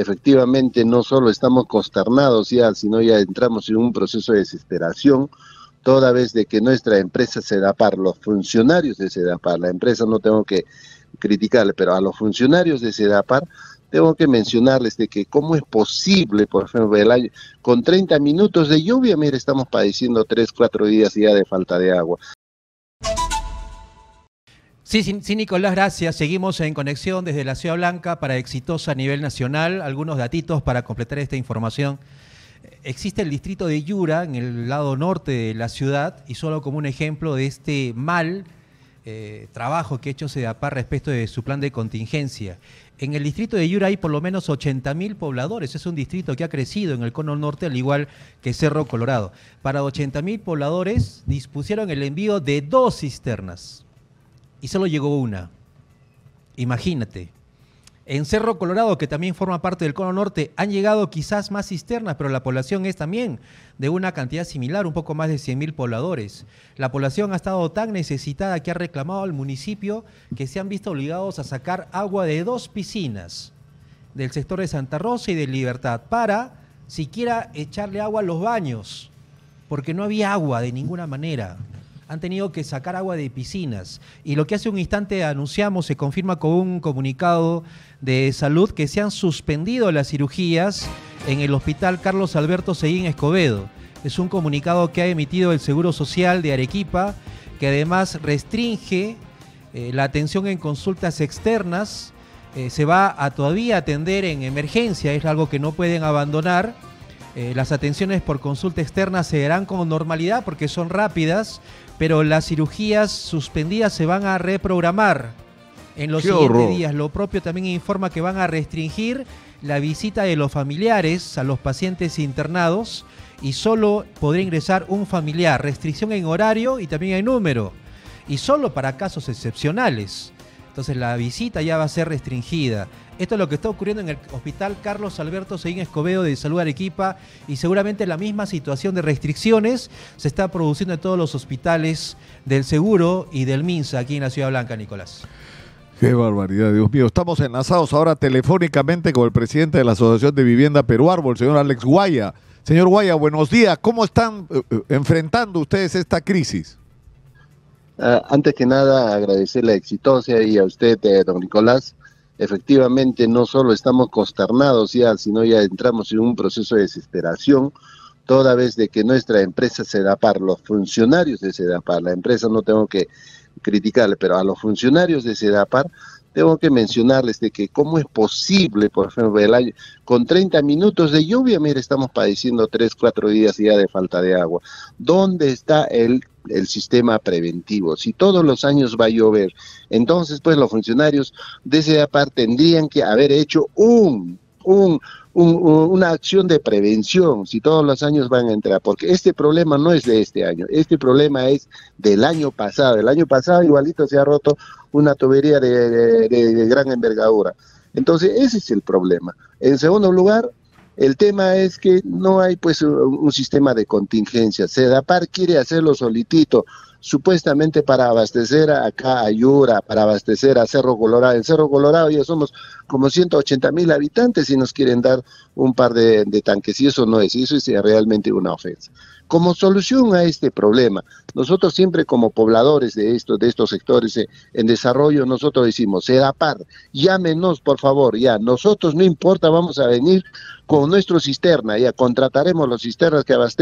efectivamente no solo estamos consternados ya, sino ya entramos en un proceso de desesperación, toda vez de que nuestra empresa se da par los funcionarios de se da par la empresa no tengo que criticarle, pero a los funcionarios de par tengo que mencionarles de que cómo es posible, por ejemplo, con 30 minutos de lluvia, mire, estamos padeciendo 3, 4 días ya de falta de agua. Sí, sí, Nicolás, gracias. Seguimos en conexión desde la Ciudad Blanca para Exitosa a nivel nacional. Algunos datitos para completar esta información. Existe el distrito de Yura, en el lado norte de la ciudad, y solo como un ejemplo de este mal eh, trabajo que ha hecho para respecto de su plan de contingencia. En el distrito de Yura hay por lo menos 80.000 pobladores. Es un distrito que ha crecido en el cono norte, al igual que Cerro Colorado. Para 80.000 pobladores dispusieron el envío de dos cisternas y solo llegó una. Imagínate. En Cerro Colorado, que también forma parte del Cono Norte, han llegado quizás más cisternas, pero la población es también de una cantidad similar, un poco más de 100.000 pobladores. La población ha estado tan necesitada que ha reclamado al municipio que se han visto obligados a sacar agua de dos piscinas del sector de Santa Rosa y de Libertad para siquiera echarle agua a los baños, porque no había agua de ninguna manera han tenido que sacar agua de piscinas. Y lo que hace un instante anunciamos se confirma con un comunicado de salud que se han suspendido las cirugías en el hospital Carlos Alberto Seguín Escobedo. Es un comunicado que ha emitido el Seguro Social de Arequipa, que además restringe eh, la atención en consultas externas. Eh, se va a todavía atender en emergencia, es algo que no pueden abandonar eh, las atenciones por consulta externa se darán con normalidad porque son rápidas, pero las cirugías suspendidas se van a reprogramar en los siguientes días. Lo propio también informa que van a restringir la visita de los familiares a los pacientes internados y solo podrá ingresar un familiar. Restricción en horario y también en número. Y solo para casos excepcionales. Entonces la visita ya va a ser restringida. Esto es lo que está ocurriendo en el Hospital Carlos Alberto Seguín Escobedo de Salud Arequipa y seguramente la misma situación de restricciones se está produciendo en todos los hospitales del Seguro y del MINSA aquí en la Ciudad Blanca, Nicolás. Qué barbaridad, Dios mío. Estamos enlazados ahora telefónicamente con el presidente de la Asociación de Vivienda Perú Árbol, señor Alex Guaya. Señor Guaya, buenos días. ¿Cómo están eh, eh, enfrentando ustedes esta crisis? Ah, antes que nada, agradecer la exitosa y a usted, eh, don Nicolás, efectivamente no solo estamos consternados ya, sino ya entramos en un proceso de desesperación, toda vez de que nuestra empresa se da par, los funcionarios de par, la empresa no tengo que criticarle, pero a los funcionarios de par, tengo que mencionarles de que cómo es posible, por ejemplo, el año, con 30 minutos de lluvia, mire, estamos padeciendo 3, 4 días ya de falta de agua. ¿Dónde está el, el sistema preventivo? Si todos los años va a llover, entonces pues los funcionarios de ese par tendrían que haber hecho un, un, una acción de prevención si todos los años van a entrar, porque este problema no es de este año, este problema es del año pasado. El año pasado igualito se ha roto una tubería de, gran envergadura. Entonces, ese es el problema. En segundo lugar, el tema es que no hay pues un sistema de contingencia. Sedapar quiere hacerlo solitito, supuestamente para abastecer acá a Yura, para abastecer a Cerro Colorado. En Cerro Colorado ya somos como 180 mil habitantes y nos quieren dar un par de, tanques y eso no es, eso es realmente una ofensa. Como solución a este problema, nosotros siempre como pobladores de, estos de estos sectores en desarrollo, nosotros decimos, par llámenos por favor, ya, nosotros no importa, vamos a venir con nuestro cisterna, ya contrataremos los cisternas que pues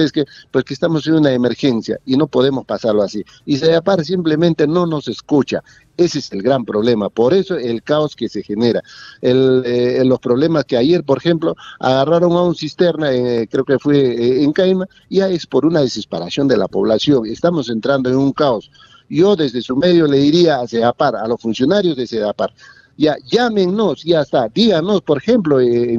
porque estamos en una emergencia y no podemos pasarlo así. Y Sayapar simplemente no nos escucha. Ese es el gran problema. Por eso el caos que se genera. Eh, los problemas que ayer, por ejemplo, agarraron a un cisterna, eh, creo que fue eh, en Caima, ya es por una desesperación de la población. Estamos entrando en un caos. Yo desde su medio le diría a SEDAPAR, a los funcionarios de SEDAPAR, ya llámenos, ya está, díganos, por ejemplo, eh,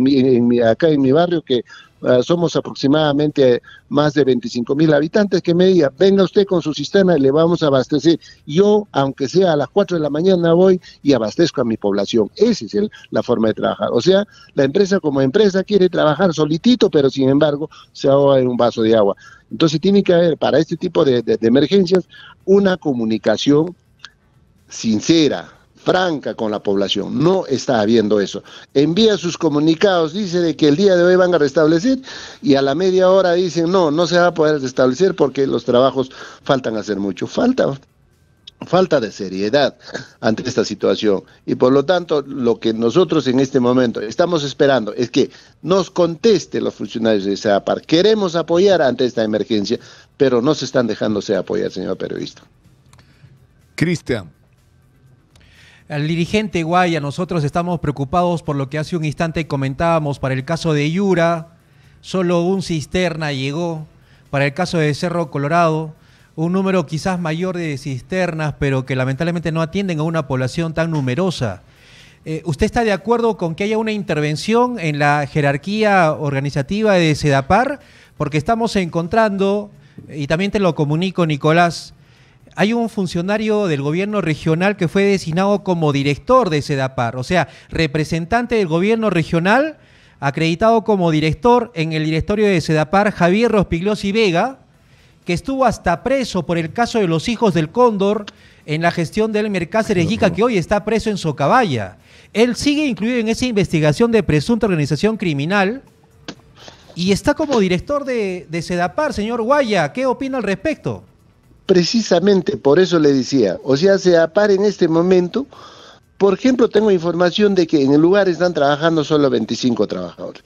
acá en mi barrio que ah, somos aproximadamente más de 25 mil habitantes, que me diga, venga usted con su sistema y le vamos a abastecer. Yo, aunque sea a las 4 de la mañana, voy y abastezco a mi población. Esa es la forma de trabajar. O sea, la empresa como empresa quiere trabajar solitito, pero sin embargo se ahoga en un vaso de agua. Entonces tiene que haber para este tipo de emergencias una comunicación sincera, franca con la población. No está habiendo eso. Envía sus comunicados, dice de que el día de hoy van a restablecer y a la media hora dicen no, no se va a poder restablecer porque los trabajos faltan hacer mucho. Falta falta de seriedad ante esta situación. Y por lo tanto, lo que nosotros en este momento estamos esperando es que nos conteste los funcionarios de SAPAR Queremos apoyar ante esta emergencia, pero no se están dejando ser apoyar, señor periodista. Cristian, al dirigente Guaya, nosotros estamos preocupados por lo que hace un instante comentábamos para el caso de Yura, solo un cisterna llegó, para el caso de Cerro Colorado, un número quizás mayor de cisternas, pero que lamentablemente no atienden a una población tan numerosa. Eh, ¿Usted está de acuerdo con que haya una intervención en la jerarquía organizativa de SEDAPAR? Porque estamos encontrando, y también te lo comunico, Nicolás, hay un funcionario del gobierno regional que fue designado como director de SEDAPAR, o sea, representante del gobierno regional, acreditado como director en el directorio de SEDAPAR, Javier Rospigliosi Vega, que estuvo hasta preso por el caso de los hijos del Cóndor en la gestión del Mercáceres Gica, que hoy está preso en Socaballa. Él sigue incluido en esa investigación de presunta organización criminal y está como director de SEDAPAR, señor Guaya. ¿Qué opina al respecto? Precisamente por eso le decía, o sea, se en este momento, por ejemplo, tengo información de que en el lugar están trabajando solo 25 trabajadores,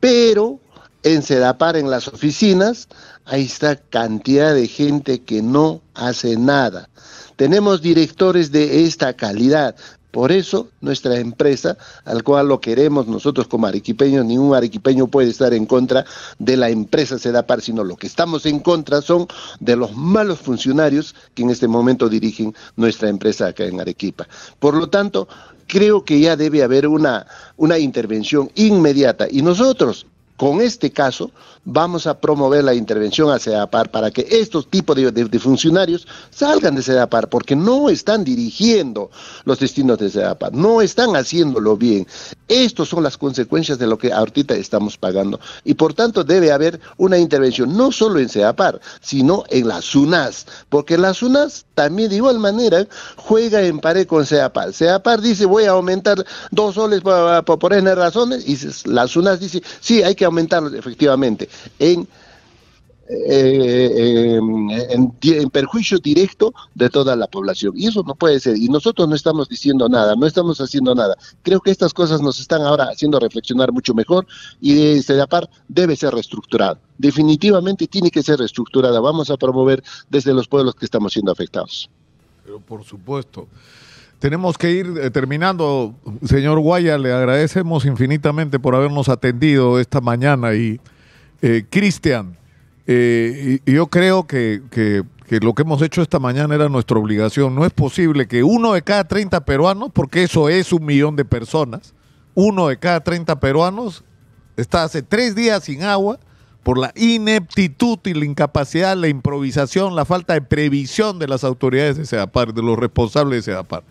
pero en Sedapar, en las oficinas, ahí está cantidad de gente que no hace nada. Tenemos directores de esta calidad, por eso nuestra empresa, al cual lo queremos nosotros como arequipeños, ningún arequipeño puede estar en contra de la empresa Sedapar, sino lo que estamos en contra son de los malos funcionarios que en este momento dirigen nuestra empresa acá en Arequipa. Por lo tanto, creo que ya debe haber una, una intervención inmediata y nosotros con este caso vamos a promover la intervención a CEAPAR para que estos tipos de, funcionarios salgan de SEDAPAR porque no están dirigiendo los destinos de SEDAPAR, no están haciéndolo bien. Estas son las consecuencias de lo que ahorita estamos pagando y por tanto debe haber una intervención no solo en CEPAR, sino en las SUNAS, porque las SUNAS también de igual manera juega en pared con CEPAR. SEAPAR dice voy a aumentar dos soles por, por, razones y las SUNAS dice sí, hay que aumentarlos efectivamente en, eh, en, perjuicio directo de toda la población. Y eso no puede ser. Y nosotros no estamos diciendo nada, no estamos haciendo nada. Creo que estas cosas nos están ahora haciendo reflexionar mucho mejor y desde este, la par debe ser reestructurado. Definitivamente tiene que ser reestructurada. Vamos a promover desde los pueblos que estamos siendo afectados. Pero por supuesto. Tenemos que ir eh, terminando. Señor Guaya, le agradecemos infinitamente por habernos atendido esta mañana. Y eh, Cristian, eh, yo creo que, lo que hemos hecho esta mañana era nuestra obligación. No es posible que uno de cada 30 peruanos, porque eso es un millón de personas, uno de cada 30 peruanos está hace tres días sin agua por la ineptitud y la incapacidad, la improvisación, la falta de previsión de las autoridades de CEDAPAR, de los responsables de CEDAPAR.